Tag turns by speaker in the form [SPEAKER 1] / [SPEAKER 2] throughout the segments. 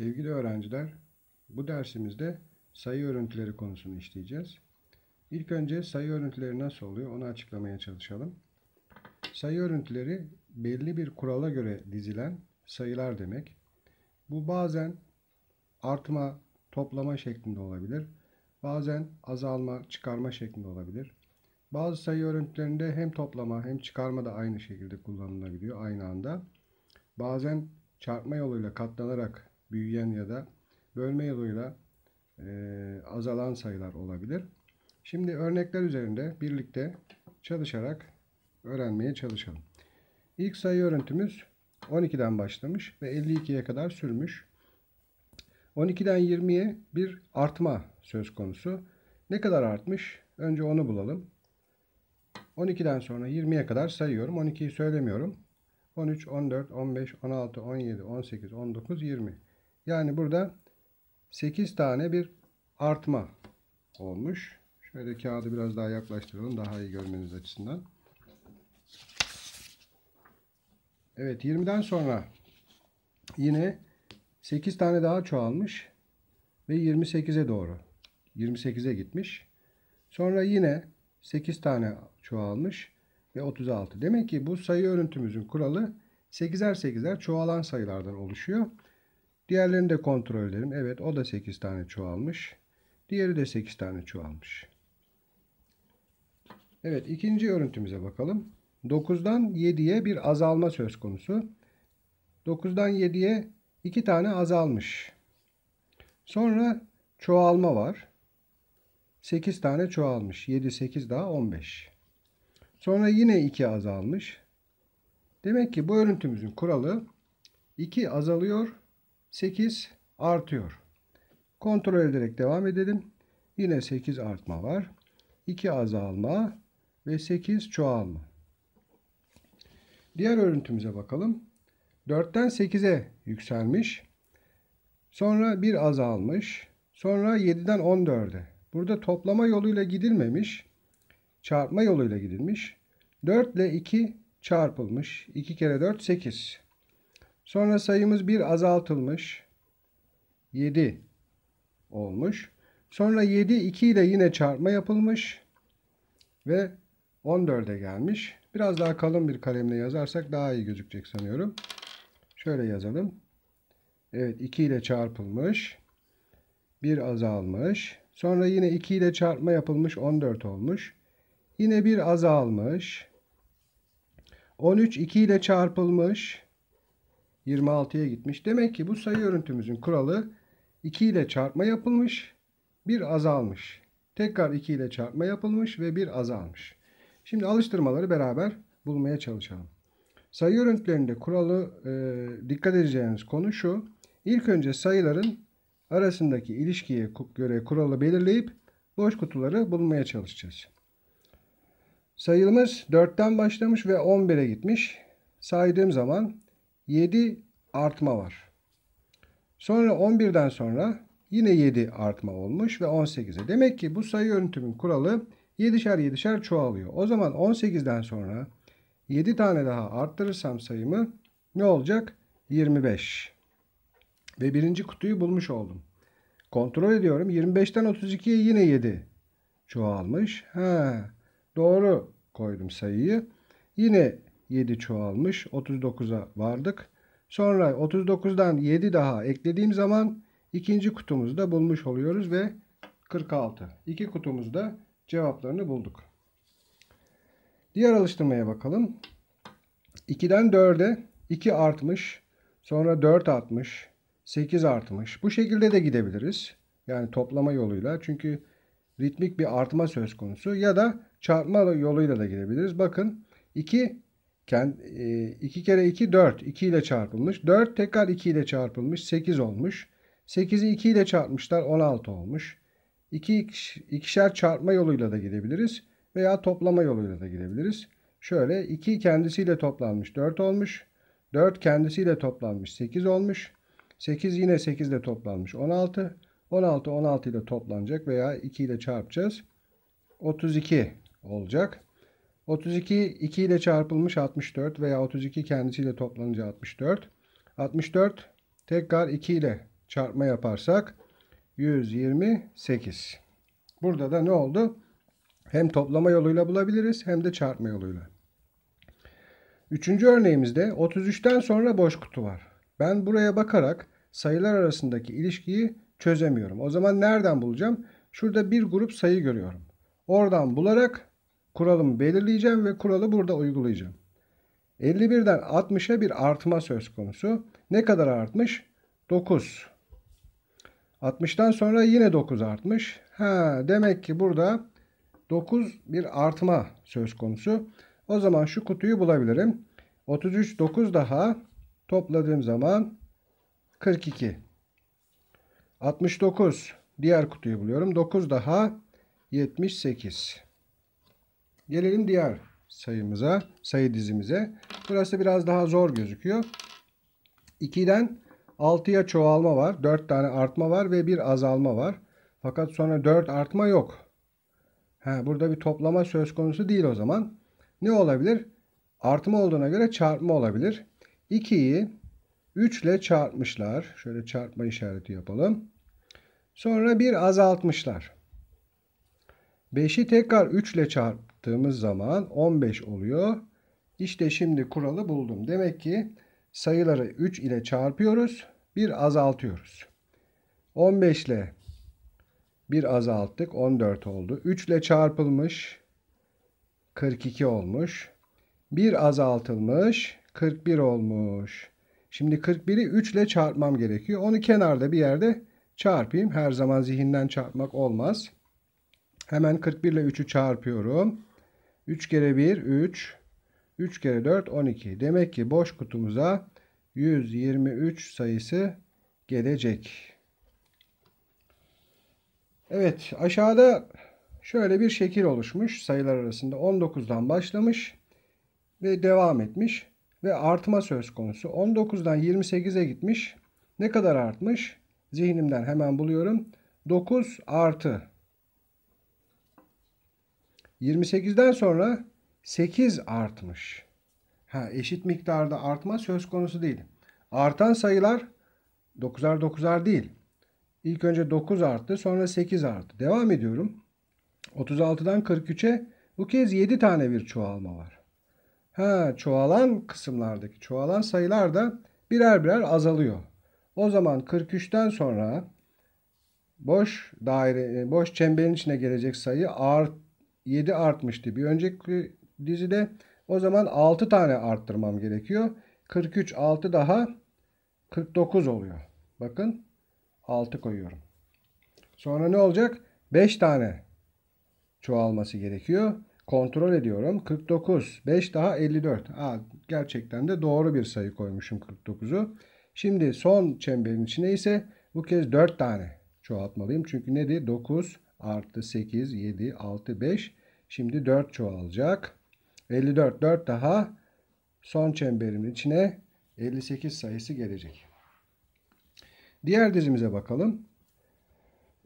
[SPEAKER 1] Sevgili öğrenciler, bu dersimizde sayı örüntüleri konusunu işleyeceğiz. İlk önce sayı örüntüleri nasıl oluyor onu açıklamaya çalışalım. Sayı örüntüleri belli bir kurala göre dizilen sayılar demek. Bu bazen artma, toplama şeklinde olabilir. Bazen azalma, çıkarma şeklinde olabilir. Bazı sayı örüntülerinde hem toplama hem çıkarma da aynı şekilde kullanılabiliyor aynı anda. Bazen çarpma yoluyla katlanarak büyüyen ya da bölme yoluyla e, azalan sayılar olabilir. Şimdi örnekler üzerinde birlikte çalışarak öğrenmeye çalışalım. İlk sayı örüntümüz 12'den başlamış ve 52'ye kadar sürmüş. 12'den 20'ye bir artma söz konusu. Ne kadar artmış? Önce onu bulalım. 12'den sonra 20'ye kadar sayıyorum. 12'yi söylemiyorum. 13, 14, 15, 16, 17, 18, 19, 20. Yani burada 8 tane bir artma olmuş. Şöyle kağıdı biraz daha yaklaştıralım daha iyi görmeniz açısından. Evet 20'den sonra yine 8 tane daha çoğalmış ve 28'e doğru 28'e gitmiş. Sonra yine 8 tane çoğalmış ve 36. Demek ki bu sayı örüntümüzün kuralı 8'er 8'er çoğalan sayılardan oluşuyor. Diğerlerini de kontrol edelim. Evet o da 8 tane çoğalmış. Diğeri de 8 tane çoğalmış. Evet ikinci örüntümüze bakalım. 9'dan 7'ye bir azalma söz konusu. 9'dan 7'ye 2 tane azalmış. Sonra çoğalma var. 8 tane çoğalmış. 7, 8 daha 15. Sonra yine 2 azalmış. Demek ki bu örüntümüzün kuralı 2 azalıyor, 8 artıyor. Kontrol ederek devam edelim. Yine 8 artma var. 2 azalma ve 8 çoğalma. Diğer örüntümüze bakalım. 4'ten 8'e yükselmiş. Sonra 1 azalmış. Sonra 7'den 14'e. Burada toplama yoluyla gidilmemiş. Çarpma yoluyla gidilmiş. 4 ile 2 çarpılmış. 2 kere 4 8. Sonra sayımız 1 azaltılmış. 7 olmuş. Sonra 7 2 ile yine çarpma yapılmış. Ve 14'e gelmiş. Biraz daha kalın bir kalemle yazarsak daha iyi gözükecek sanıyorum. Şöyle yazalım. Evet 2 ile çarpılmış. 1 azalmış. Sonra yine 2 ile çarpma yapılmış 14 olmuş. Yine 1 azalmış. 13 2 ile çarpılmış. 26'ya gitmiş. Demek ki bu sayı örüntümüzün kuralı 2 ile çarpma yapılmış. Bir azalmış. Tekrar 2 ile çarpma yapılmış ve bir azalmış. Şimdi alıştırmaları beraber bulmaya çalışalım. Sayı örüntülerinde kuralı e, dikkat edeceğiniz konu şu. İlk önce sayıların arasındaki ilişkiye göre kuralı belirleyip boş kutuları bulmaya çalışacağız. Sayımız 4'ten başlamış ve 11'e gitmiş. Saydığım zaman 7 artma var. Sonra 11'den sonra yine 7 artma olmuş ve 18'e. Demek ki bu sayı örüntümün kuralı 7'şer 7'şer çoğalıyor. O zaman 18'den sonra 7 tane daha arttırırsam sayımı ne olacak? 25. Ve birinci kutuyu bulmuş oldum. Kontrol ediyorum. 25'ten 32'ye yine 7 çoğalmış. Ha, doğru koydum sayıyı. Yine 7 çoğalmış. 39'a vardık. Sonra 39'dan 7 daha eklediğim zaman ikinci kutumuzu da bulmuş oluyoruz ve 46. İki kutumuzda cevaplarını bulduk. Diğer alıştırmaya bakalım. 2'den 4'e 2 artmış. Sonra 4 artmış. 8 artmış. Bu şekilde de gidebiliriz. Yani toplama yoluyla. Çünkü ritmik bir artma söz konusu. Ya da çarpma yoluyla da gidebiliriz. Bakın 2 2 e, kere 2 4. 2 ile çarpılmış. 4 tekrar 2 ile çarpılmış. 8 olmuş. 8'i 2 ile çarpmışlar. 16 olmuş. 2 ikişer çarpma yoluyla da gidebiliriz. Veya toplama yoluyla da gidebiliriz. Şöyle 2 kendisiyle toplanmış 4 olmuş. 4 kendisiyle toplanmış 8 olmuş. 8 yine 8 ile toplanmış 16. 16 16 ile toplanacak veya 2 ile çarpacağız. 32 olacak. 32 2 ile çarpılmış 64 veya 32 kendisiyle toplanınca 64. 64 tekrar 2 ile çarpma yaparsak 128. Burada da ne oldu? Hem toplama yoluyla bulabiliriz hem de çarpma yoluyla. Üçüncü örneğimizde 33'ten sonra boş kutu var. Ben buraya bakarak sayılar arasındaki ilişkiyi çözemiyorum. O zaman nereden bulacağım? Şurada bir grup sayı görüyorum. Oradan bularak kuralımı belirleyeceğim ve kuralı burada uygulayacağım. 51'den 60'a bir artma söz konusu. Ne kadar artmış? 9. 60'tan sonra yine 9 artmış. Ha, demek ki burada 9 bir artma söz konusu. O zaman şu kutuyu bulabilirim. 33 9 daha topladığım zaman 42. 69 diğer kutuyu buluyorum. 9 daha 78. Gelelim diğer sayımıza, sayı dizimize. Burası biraz daha zor gözüküyor. 2'den 6'ya çoğalma var. 4 tane artma var ve bir azalma var. Fakat sonra 4 artma yok. Ha, burada bir toplama söz konusu değil o zaman. Ne olabilir? Artma olduğuna göre çarpma olabilir. 2'yi 3 ile çarpmışlar. Şöyle çarpma işareti yapalım. Sonra bir azaltmışlar. 5'i tekrar 3 ile çarp yaptığımız zaman 15 oluyor. İşte şimdi kuralı buldum. Demek ki sayıları 3 ile çarpıyoruz. Bir azaltıyoruz. 15 ile bir azalttık. 14 oldu. 3 ile çarpılmış. 42 olmuş. Bir azaltılmış. 41 olmuş. Şimdi 41'i 3 ile çarpmam gerekiyor. Onu kenarda bir yerde çarpayım. Her zaman zihinden çarpmak olmaz. Hemen 41 ile 3'ü çarpıyorum. 3 kere 1 3. 3 kere 4 12. Demek ki boş kutumuza 123 sayısı gelecek. Evet aşağıda şöyle bir şekil oluşmuş sayılar arasında 19'dan başlamış ve devam etmiş ve artma söz konusu 19'dan 28'e gitmiş ne kadar artmış zihnimden hemen buluyorum 9 artı 28'den sonra 8 artmış. Ha, eşit miktarda artma söz konusu değil. Artan sayılar 9'ar 9'ar değil. İlk önce 9 arttı sonra 8 arttı. Devam ediyorum. 36'dan 43'e bu kez 7 tane bir çoğalma var. Ha, çoğalan kısımlardaki çoğalan sayılar da birer birer azalıyor. O zaman 43'ten sonra boş daire e, boş çemberin içine gelecek sayı art 7 artmıştı bir önceki dizide. O zaman 6 tane arttırmam gerekiyor. 43 6 daha 49 oluyor. Bakın 6 koyuyorum. Sonra ne olacak? 5 tane çoğalması gerekiyor. Kontrol ediyorum. 49. 5 daha 54. Aa, gerçekten de doğru bir sayı koymuşum 49'u. Şimdi son çemberin içine ise bu kez 4 tane çoğaltmalıyım. Çünkü nedir? 9 artı 8, 7, 6, 5. Şimdi 4 çoğalacak. 54 4 daha son çemberin içine 58 sayısı gelecek. Diğer dizimize bakalım.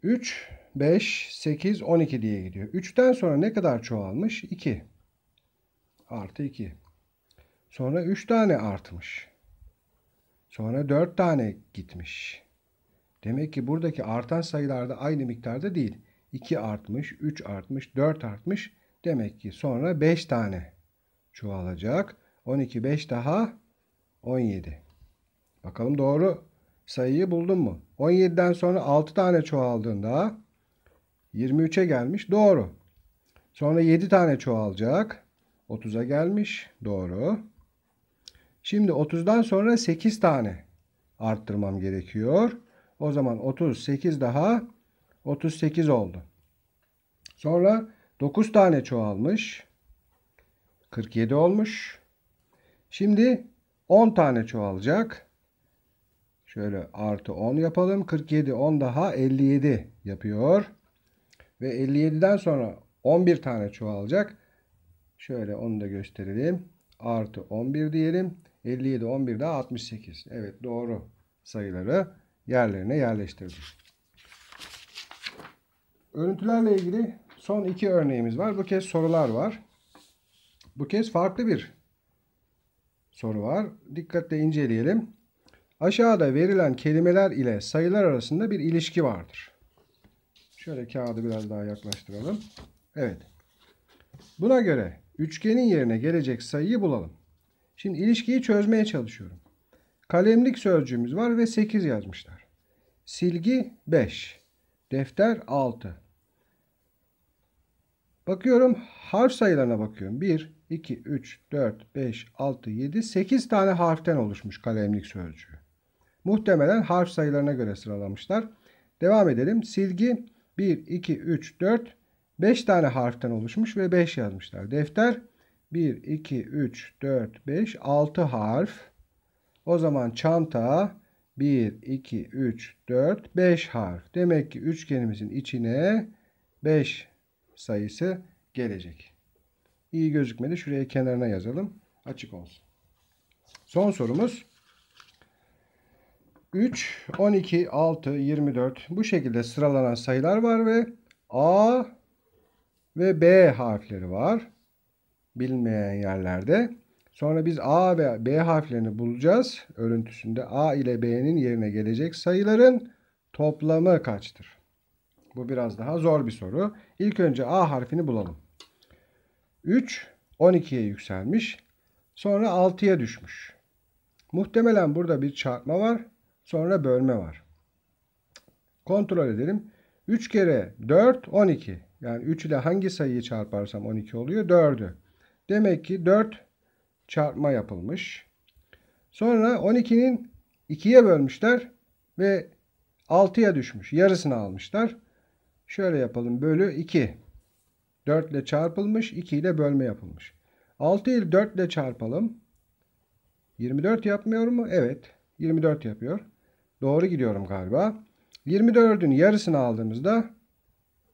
[SPEAKER 1] 3, 5, 8, 12 diye gidiyor. 3'ten sonra ne kadar çoğalmış? 2. Artı 2. Sonra 3 tane artmış. Sonra 4 tane gitmiş. Demek ki buradaki artan sayılarda aynı miktarda değil. 2 artmış, 3 artmış, 4 artmış. Demek ki sonra 5 tane çoğalacak. 12, 5 daha 17. Bakalım doğru sayıyı buldun mu? 17'den sonra 6 tane çoğaldığında 23'e gelmiş. Doğru. Sonra 7 tane çoğalacak. 30'a gelmiş. Doğru. Şimdi 30'dan sonra 8 tane arttırmam gerekiyor. O zaman 38 daha 38 oldu. Sonra 9 tane çoğalmış. 47 olmuş. Şimdi 10 tane çoğalacak. Şöyle artı 10 yapalım. 47 10 daha 57 yapıyor. Ve 57'den sonra 11 tane çoğalacak. Şöyle onu da gösterelim. Artı 11 diyelim. 57 11 daha 68. Evet doğru sayıları yerlerine yerleştirdim. Örüntülerle ilgili son iki örneğimiz var. Bu kez sorular var. Bu kez farklı bir soru var. Dikkatle inceleyelim. Aşağıda verilen kelimeler ile sayılar arasında bir ilişki vardır. Şöyle kağıdı biraz daha yaklaştıralım. Evet. Buna göre üçgenin yerine gelecek sayıyı bulalım. Şimdi ilişkiyi çözmeye çalışıyorum. Kalemlik sözcüğümüz var ve 8 yazmışlar. Silgi 5. Defter 6. Bakıyorum harf sayılarına bakıyorum. 1, 2, 3, 4, 5, 6, 7, 8 tane harften oluşmuş kalemlik sözcüğü. Muhtemelen harf sayılarına göre sıralamışlar. Devam edelim. Silgi 1, 2, 3, 4, 5 tane harften oluşmuş ve 5 yazmışlar. Defter 1, 2, 3, 4, 5, 6 harf. O zaman çanta 1, 2, 3, 4, 5 harf. Demek ki üçgenimizin içine 5 sayısı gelecek. İyi gözükmedi. Şuraya kenarına yazalım. Açık olsun. Son sorumuz. 3, 12, 6, 24 bu şekilde sıralanan sayılar var ve A ve B harfleri var. Bilinmeyen yerlerde. Sonra biz A ve B harflerini bulacağız. Örüntüsünde A ile B'nin yerine gelecek sayıların toplamı kaçtır? Bu biraz daha zor bir soru. İlk önce A harfini bulalım. 3 12'ye yükselmiş. Sonra 6'ya düşmüş. Muhtemelen burada bir çarpma var. Sonra bölme var. Kontrol edelim. 3 kere 4 12. Yani 3 ile hangi sayıyı çarparsam 12 oluyor? 4'ü. Demek ki 4 çarpma yapılmış. Sonra 12'nin 2'ye bölmüşler ve 6'ya düşmüş. Yarısını almışlar. Şöyle yapalım. Bölü 2. 4 ile çarpılmış. 2 ile bölme yapılmış. 6 ile 4 ile çarpalım. 24 yapmıyor mu? Evet. 24 yapıyor. Doğru gidiyorum galiba. 24'ün yarısını aldığımızda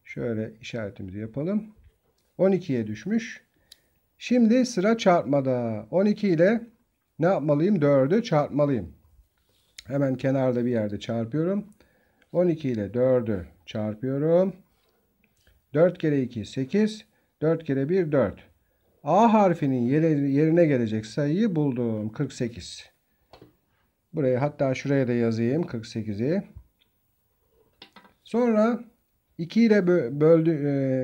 [SPEAKER 1] şöyle işaretimizi yapalım. 12'ye düşmüş. Şimdi sıra çarpmada. 12 ile ne yapmalıyım? 4'ü çarpmalıyım. Hemen kenarda bir yerde çarpıyorum. 12 ile 4'ü Çarpıyorum. 4 kere 2 8. 4 kere 1 4. A harfinin yerine gelecek sayıyı buldum. 48. Buraya hatta şuraya da yazayım 48'i. Sonra 2 ile böldü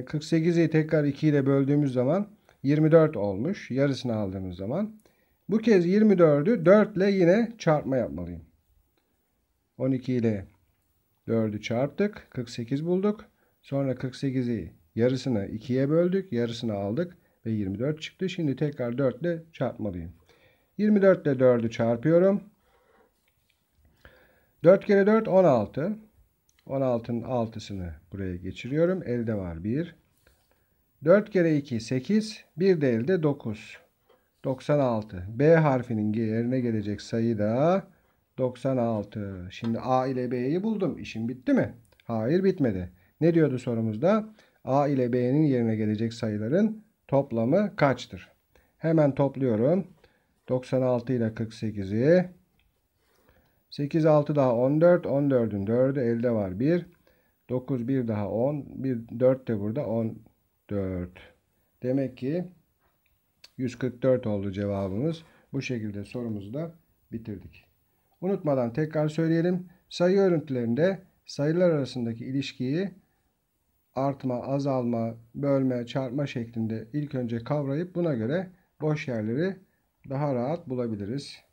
[SPEAKER 1] 48'i e, tekrar 2 ile böldüğümüz zaman 24 olmuş. Yarısını aldığımız zaman. Bu kez 24'ü 4 ile yine çarpma yapmalıyım. 12 ile 4'ü çarptık. 48 bulduk. Sonra 48'i yarısını 2'ye böldük. Yarısını aldık ve 24 çıktı. Şimdi tekrar 4 ile çarpmalıyım. 24 ile 4'ü çarpıyorum. 4 kere 4 16. 16'nın 6'sını buraya geçiriyorum. Elde var 1. 4 kere 2 8. 1 de elde 9. 96. B harfinin yerine gelecek sayı da 96. Şimdi A ile B'yi buldum. İşim bitti mi? Hayır bitmedi. Ne diyordu sorumuzda? A ile B'nin yerine gelecek sayıların toplamı kaçtır? Hemen topluyorum. 96 ile 48'i. 8, 6 daha 14. 14'ün 4'ü elde var 1. 9, 1 daha 10. 1, 4 de burada 14. Demek ki 144 oldu cevabımız. Bu şekilde sorumuzu da bitirdik. Unutmadan tekrar söyleyelim. Sayı örüntülerinde sayılar arasındaki ilişkiyi artma, azalma, bölme, çarpma şeklinde ilk önce kavrayıp buna göre boş yerleri daha rahat bulabiliriz.